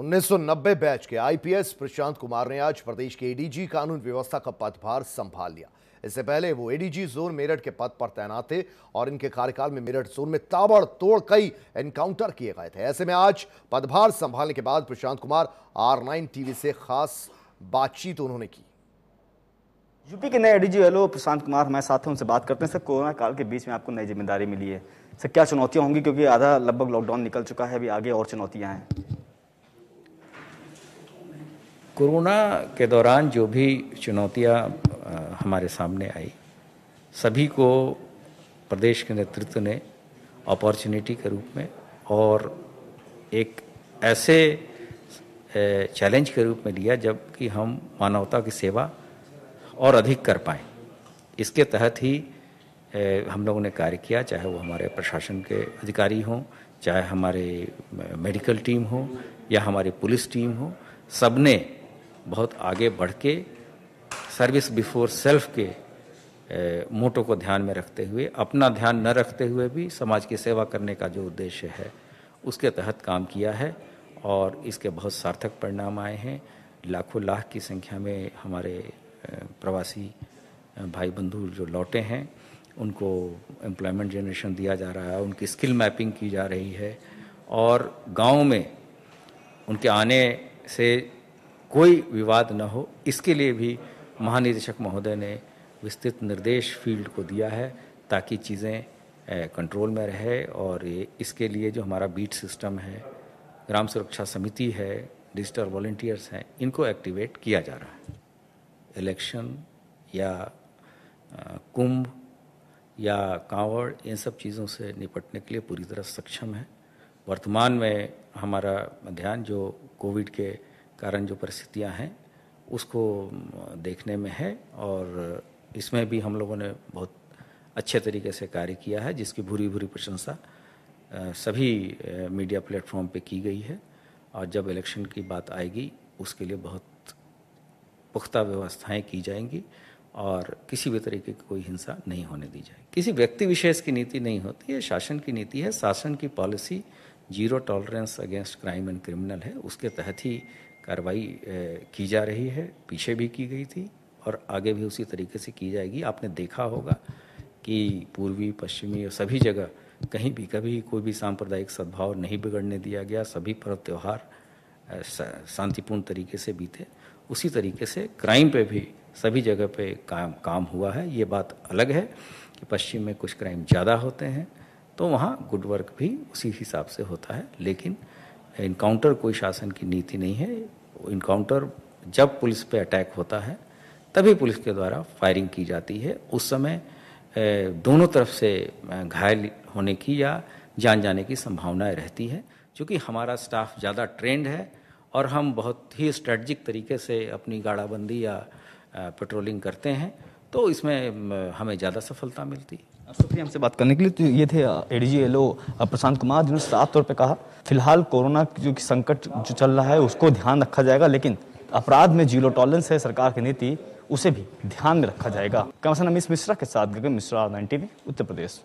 1990 batch के IPS प्रशांत कुमार ने आज प्रदेश के एडीजी कानून व्यवस्था का पदभार संभाल लिया इससे पहले वो एडीजी जोन मेरठ के पद पर तैनात थे और इनके कार्यकाल में मेरठ जोन में ताबड़तोड़ कई एनकाउंटर किए गए थे ऐसे में आज पदभार संभालने के बाद Prashant Kumar R nine TV से खास बातचीत उन्होंने की यूपी के नए एडीजी हेलो प्रशांत कुमार हमारे साथ हैं उनसे बात करते हैं सर कोरोना काल के बीच में आपको नई जिम्मेदारी मिली है सर क्या चुनौतियां होंगी क्योंकि आधा लगभग लॉकडाउन निकल चुका है अभी आगे और चुनौतियां हैं कोरोना के दौरान जो भी चुनौतियाँ हमारे सामने आई सभी को प्रदेश के नेतृत्व ने अपॉर्चुनिटी के रूप में और एक ऐसे चैलेंज के रूप में लिया जबकि हम मानवता की सेवा और अधिक कर पाए इसके तहत ही हम लोगों ने कार्य किया चाहे वो हमारे प्रशासन के अधिकारी हों चाहे हमारे मेडिकल टीम हो या हमारी पुलिस टीम हो सबने बहुत आगे बढ़ के सर्विस बिफोर सेल्फ के मोटो को ध्यान में रखते हुए अपना ध्यान न रखते हुए भी समाज की सेवा करने का जो उद्देश्य है उसके तहत काम किया है और इसके बहुत सार्थक परिणाम आए हैं लाखों लाख की संख्या में हमारे प्रवासी भाई बंधु जो लौटे हैं उनको एम्प्लॉयमेंट जनरेशन दिया जा रहा है उनकी स्किल मैपिंग की जा रही है और गांव में उनके आने से कोई विवाद न हो इसके लिए भी महानिदेशक महोदय ने विस्तृत निर्देश फील्ड को दिया है ताकि चीज़ें कंट्रोल में रहे और इसके लिए जो हमारा बीट सिस्टम है ग्राम सुरक्षा समिति है डिजिटल वॉल्टियर्स हैं इनको एक्टिवेट किया जा रहा है इलेक्शन या कुंभ या कांवड़ इन सब चीज़ों से निपटने के लिए पूरी तरह सक्षम है वर्तमान में हमारा ध्यान जो कोविड के कारण जो परिस्थितियां हैं उसको देखने में है और इसमें भी हम लोगों ने बहुत अच्छे तरीके से कार्य किया है जिसकी भूरी भूरी प्रशंसा सभी मीडिया प्लेटफॉर्म पे की गई है और जब इलेक्शन की बात आएगी उसके लिए बहुत पुख्ता व्यवस्थाएं की जाएंगी और किसी भी तरीके की कोई हिंसा नहीं होने दी जाएगी किसी व्यक्ति विशेष की नीति नहीं होती है शासन की नीति है शासन की policy zero tolerance against crime and criminal है उसके तहत ही कार्रवाई की जा रही है पीछे भी की गई थी और आगे भी उसी तरीके से की जाएगी आपने देखा होगा कि पूर्वी पश्चिमी और सभी जगह कहीं भी कभी कोई भी सांप्रदायिक सद्भाव नहीं बिगड़ने दिया गया सभी पर्व त्यौहार शांतिपूर्ण तरीके से बीते उसी तरीके से क्राइम पे भी सभी जगह पे काम काम हुआ है ये बात अलग है कि पश्चिम में कुछ क्राइम ज़्यादा होते हैं तो वहाँ गुड वर्क भी उसी हिसाब से होता है लेकिन इनकाउंटर कोई शासन की नीति नहीं है इनकाउंटर जब पुलिस पे अटैक होता है तभी पुलिस के द्वारा फायरिंग की जाती है उस समय दोनों तरफ से घायल होने की या जान जाने की संभावनाएं रहती है क्योंकि हमारा स्टाफ ज़्यादा ट्रेंड है और हम बहुत ही स्ट्रेटजिक तरीके से अपनी गाड़ाबंदी या पेट्रोलिंग करते हैं तो इसमें हमें ज़्यादा सफलता मिलती अब शुक्रिया हमसे बात करने के लिए तो ये थे एडीजी एलओ प्रशांत कुमार जिन्होंने साफ तौर पे कहा फिलहाल कोरोना जो कि संकट जो चल रहा है उसको ध्यान रखा जाएगा लेकिन अपराध में जीरो टॉलरेंस है सरकार की नीति उसे भी ध्यान में रखा जाएगा कमसन अमित मिश्रा के साथ गगन मिश्रा नाइन टीवी उत्तर प्रदेश